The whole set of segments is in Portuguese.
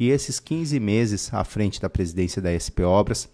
E esses 15 meses à frente da presidência da SP Obras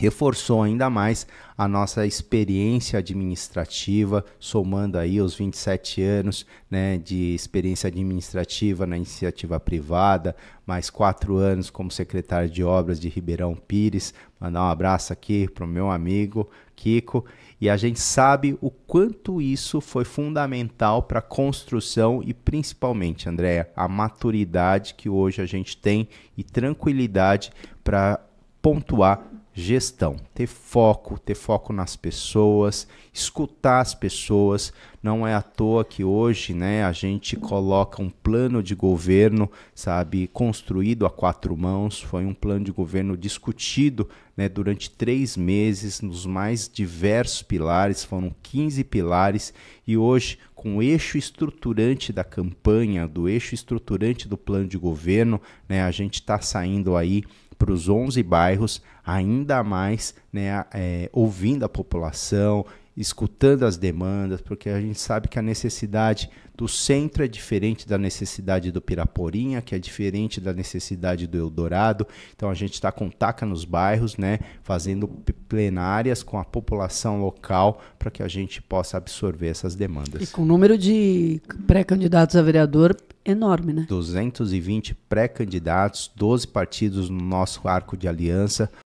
reforçou ainda mais a nossa experiência administrativa, somando aí os 27 anos né, de experiência administrativa na iniciativa privada, mais quatro anos como secretário de obras de Ribeirão Pires. Mandar um abraço aqui para o meu amigo Kiko. E a gente sabe o quanto isso foi fundamental para a construção e principalmente, Andréa, a maturidade que hoje a gente tem e tranquilidade para pontuar gestão, ter foco, ter foco nas pessoas, escutar as pessoas. Não é à toa que hoje, né, a gente coloca um plano de governo, sabe, construído a quatro mãos. Foi um plano de governo discutido, né, durante três meses nos mais diversos pilares. Foram 15 pilares e hoje, com o eixo estruturante da campanha, do eixo estruturante do plano de governo, né, a gente está saindo aí para os 11 bairros, ainda mais né, é, ouvindo a população, escutando as demandas, porque a gente sabe que a necessidade do centro é diferente da necessidade do Piraporinha, que é diferente da necessidade do Eldorado. Então a gente está com taca nos bairros, né, fazendo plenárias com a população local para que a gente possa absorver essas demandas. E com o número de pré-candidatos a vereador enorme, né? 220 pré-candidatos, 12 partidos no nosso arco de aliança,